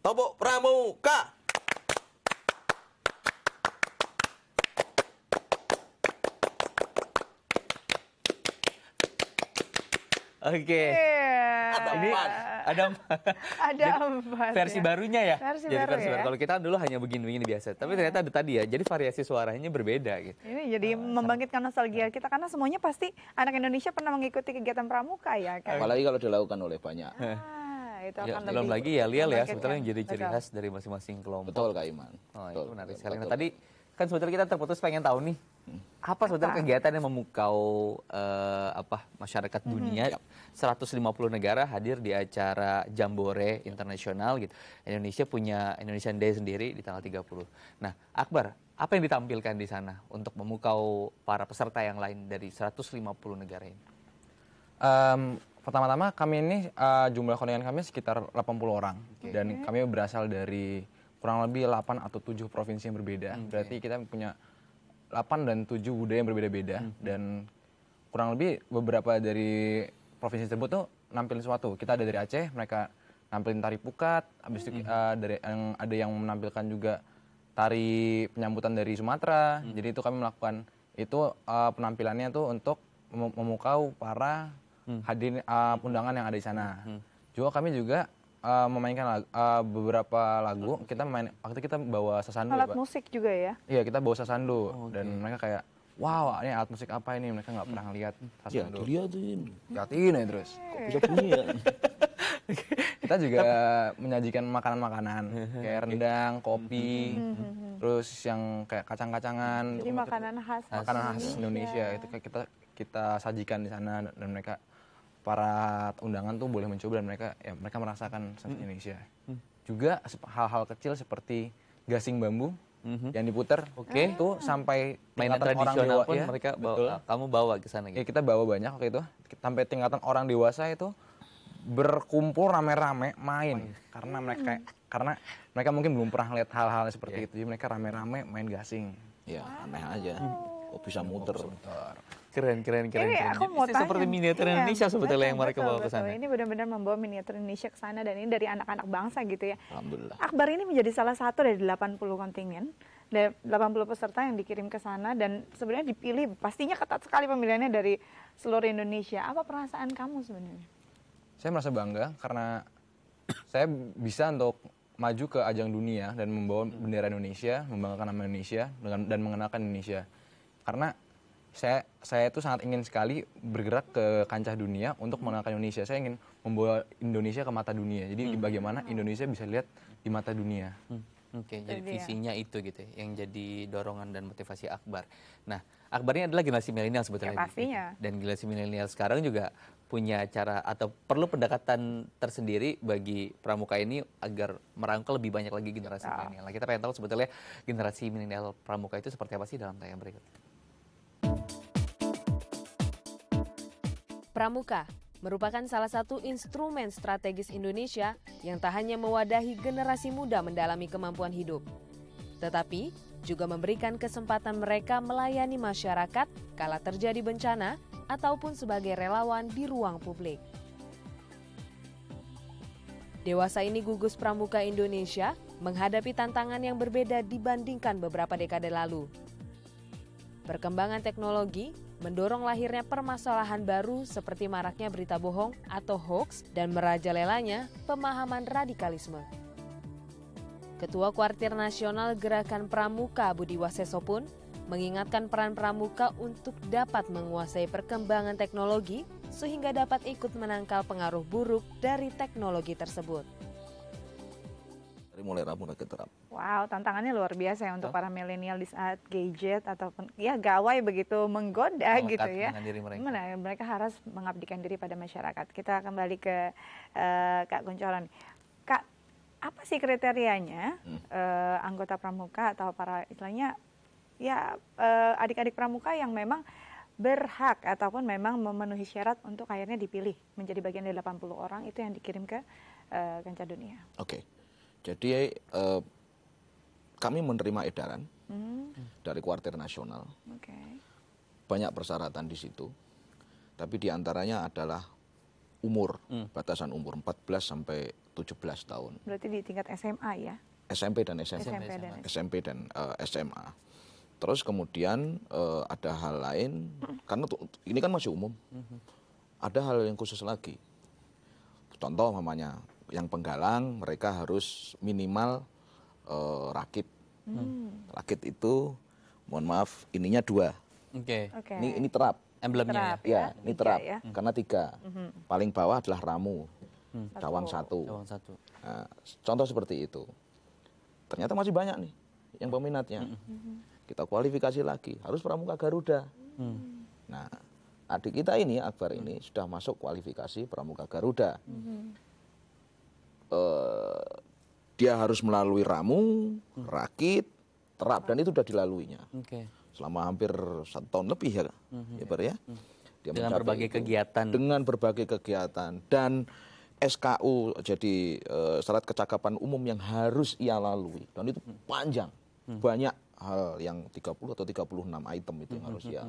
Tobok Pramuka. Oke. Okay. Iya. Yeah. Ada empat. Ada empat. Ada empat. versi ya. barunya ya. Versi jadi baru versi ya. Baru. Kalau kita dulu hanya begini-begini biasa. Tapi yeah. ternyata ada tadi ya. Jadi variasi suaranya berbeda gitu. Ini jadi uh, membangkitkan nostalgia kita karena semuanya pasti anak Indonesia pernah mengikuti kegiatan pramuka ya kan. Apalagi kalau dilakukan oleh banyak. Ah itu ya, akan ya, lebih belum lagi ya lial ya sebetulnya ya. yang jadi ciri khas dari masing-masing kelompok. Betul Kak Iman. Oh, betul, itu menarik sekali. Nah, tadi kan sebetulnya kita terputus pengen tahu nih hmm. apa sebetulnya kegiatan yang memukau uh, apa masyarakat hmm, dunia mm-hmm. 150 negara hadir di acara Jambore Internasional gitu. Indonesia punya Indonesian Day sendiri di tanggal 30. Nah, Akbar, apa yang ditampilkan di sana untuk memukau para peserta yang lain dari 150 negara ini? Um, pertama-tama kami ini uh, jumlah kontingen kami sekitar 80 orang okay. dan kami berasal dari kurang lebih 8 atau 7 provinsi yang berbeda. Okay. Berarti kita punya 8 dan 7 budaya yang berbeda-beda mm -hmm. dan kurang lebih beberapa dari provinsi tersebut tuh nampilin sesuatu. Kita ada dari Aceh, mereka nampilin tari pukat, habis itu mm -hmm. uh, dari yang ada yang menampilkan juga tari penyambutan dari Sumatera. Mm -hmm. Jadi itu kami melakukan itu uh, penampilannya tuh untuk memukau para hmm. hadirin uh, ah, hmm. undangan yang ada di sana. Hmm. Juga kami juga uh, memainkan lagu, uh, ah, beberapa lagu. Hmm. Kita main waktu kita bawa sasando. Alat Pak. musik juga ya? Iya kita bawa sasando. oh, okay. dan mereka kayak wow ini alat musik apa ini mereka nggak hmm. pernah lihat sasandu. Ya liatin. Liatin ya terus. Kok bisa punya? kita juga menyajikan makanan-makanan kayak rendang, kopi, terus yang kayak kacang-kacangan. Jadi makanan khas. Makanan khas Indonesia, Indonesia. itu kita kita sajikan di sana dan mereka para undangan tuh boleh mencoba dan mereka ya mereka merasakan seni hmm. Indonesia. Hmm. Juga hal-hal kecil seperti gasing bambu mm-hmm. yang diputar okay. itu sampai mainan tradisional orang dewa, pun ya, mereka bawa, betul. kamu bawa ke sana ya, gitu. Ya, kita bawa banyak waktu itu sampai tingkatan orang dewasa itu berkumpul rame-rame main oh, karena mereka karena mereka mungkin belum pernah lihat hal-hal seperti yeah. itu jadi mereka rame-rame main gasing ya wow. aneh aja kok bisa muter, kok bisa muter. Keren, keren, keren. Ini aku mau tanya. Seperti miniatur iya, Indonesia sebetulnya betul, yang mereka betul, bawa ke sana. Ini benar-benar membawa miniatur Indonesia ke sana dan ini dari anak-anak bangsa gitu ya. Alhamdulillah. Akbar ini menjadi salah satu dari 80 kontingen. 80 peserta yang dikirim ke sana dan sebenarnya dipilih pastinya ketat sekali pemilihannya dari seluruh Indonesia. Apa perasaan kamu sebenarnya? Saya merasa bangga karena saya bisa untuk maju ke ajang dunia dan membawa bendera Indonesia, membanggakan nama Indonesia dan mengenalkan Indonesia. Karena saya saya itu sangat ingin sekali bergerak ke kancah dunia untuk mengenalkan Indonesia. Saya ingin membawa Indonesia ke mata dunia. Jadi hmm. bagaimana hmm. Indonesia bisa lihat di mata dunia. Hmm. Oke, okay, jadi visinya itu gitu ya, yang jadi dorongan dan motivasi Akbar. Nah, Akbar ini adalah generasi milenial sebetulnya. Ya, pastinya. Dan generasi milenial sekarang juga punya cara atau perlu pendekatan tersendiri bagi pramuka ini agar merangkul lebih banyak lagi generasi milenial. Nah, kita pengen tahu sebetulnya generasi milenial pramuka itu seperti apa sih dalam tayang berikut. Pramuka merupakan salah satu instrumen strategis Indonesia yang tak hanya mewadahi generasi muda mendalami kemampuan hidup, tetapi juga memberikan kesempatan mereka melayani masyarakat kala terjadi bencana ataupun sebagai relawan di ruang publik. Dewasa ini gugus pramuka Indonesia menghadapi tantangan yang berbeda dibandingkan beberapa dekade lalu. Perkembangan teknologi mendorong lahirnya permasalahan baru seperti maraknya berita bohong atau hoax dan merajalelanya pemahaman radikalisme. Ketua Kuartir Nasional Gerakan Pramuka Budi Waseso pun mengingatkan peran pramuka untuk dapat menguasai perkembangan teknologi sehingga dapat ikut menangkal pengaruh buruk dari teknologi tersebut dari mulai rambut dan terap. Wow, tantangannya luar biasa ya untuk para milenial di saat gadget ataupun ya gawai begitu menggoda gitu ya. Diri mereka. Mana mereka harus mengabdikan diri pada masyarakat. Kita kembali ke uh, Kak Guncolan. Kak, apa sih kriterianya hmm. uh, anggota pramuka atau para istilahnya ya adik eh, adik-adik pramuka yang memang berhak ataupun memang memenuhi syarat untuk akhirnya dipilih menjadi bagian dari 80 orang itu yang dikirim ke uh, kancah dunia. Oke. Okay. Jadi eh, kami menerima edaran hmm. dari kuartir nasional. Okay. Banyak persyaratan di situ. Tapi diantaranya adalah umur, hmm. batasan umur 14 sampai 17 tahun. Berarti di tingkat SMA ya? SMP dan SMA. SMP dan, SMA. SMP dan uh, eh, SMA. Terus kemudian uh, ada hal lain, hmm. karena ini kan masih umum, hmm. ada hal yang khusus lagi. Contoh mamanya yang penggalang mereka harus minimal uh, rakit. Hmm. Rakit itu mohon maaf ininya dua. Oke. Okay. Okay. Ini ini terap. Emblemnya. ya. ya, ini terap. Ya. Karena tiga. hmm Paling bawah adalah ramu. Hmm. Dawang satu. Dawang satu. Nah, contoh seperti itu. Ternyata masih banyak nih yang peminatnya. Hmm. hmm Kita kualifikasi lagi. Harus pramuka Garuda. Hmm. Nah, adik kita ini Akbar ini hmm. sudah masuk kualifikasi pramuka Garuda. hmm eh, dia harus melalui ramu, rakit, terap dan itu sudah dilaluinya. Okay. Selama hampir satu tahun lebih ya, mm-hmm. ya, Bar, ya. Mhm. Dia dengan berbagai itu, kegiatan. Dengan berbagai kegiatan dan SKU jadi eh, syarat kecakapan umum yang harus ia lalui dan itu mhm. panjang. Mhm. Banyak hal yang 30 atau 36 item itu yang harus ia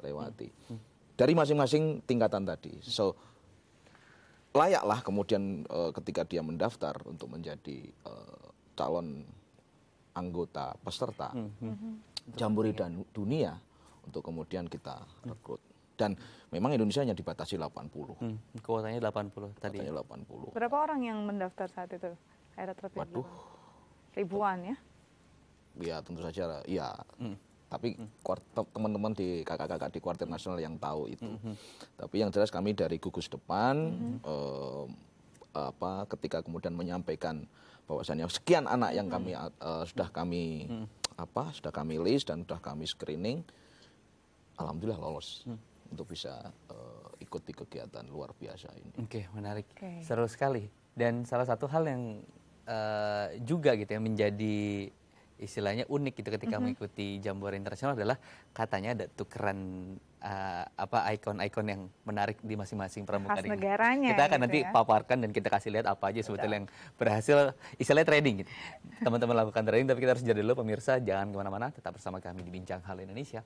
lewati. Dari masing-masing tingkatan tadi. So layaklah kemudian e, ketika dia mendaftar untuk menjadi e, calon anggota peserta mm -hmm. hmm. jambore dan dunia untuk kemudian kita hmm. rekrut. Dan memang Indonesia hanya dibatasi 80. Hmm, kuotanya 80 tadi. Kuotanya 80. Berapa orang yang mendaftar saat itu? era terpilih Ribuan ya? Ya tentu saja, ya. Hmm tapi hmm. teman-teman di kakak-kakak di kuartir nasional yang tahu itu. -hmm. hmm. Tapi yang jelas kami dari gugus depan hmm, -hmm. eh, apa ketika kemudian menyampaikan bahwasannya sekian anak yang kami -hmm. eh, sudah kami -hmm. apa sudah kami list dan sudah kami screening, alhamdulillah lolos. -hmm untuk bisa uh, eh, di kegiatan luar biasa ini. Oke, okay, menarik. Okay. Seru sekali. Dan salah satu hal yang uh, juga gitu ya menjadi istilahnya unik gitu ketika mm -hmm. mengikuti jambore internasional adalah katanya ada tukeran uh, apa ikon-ikon yang menarik di masing-masing pramuka Khas negaranya. Kita akan gitu nanti ya. paparkan dan kita kasih lihat apa aja Betul. sebetulnya yang berhasil istilahnya trading gitu. Teman-teman lakukan trading tapi kita harus jadi dulu pemirsa jangan kemana-mana tetap bersama kami di Bincang Hal Indonesia.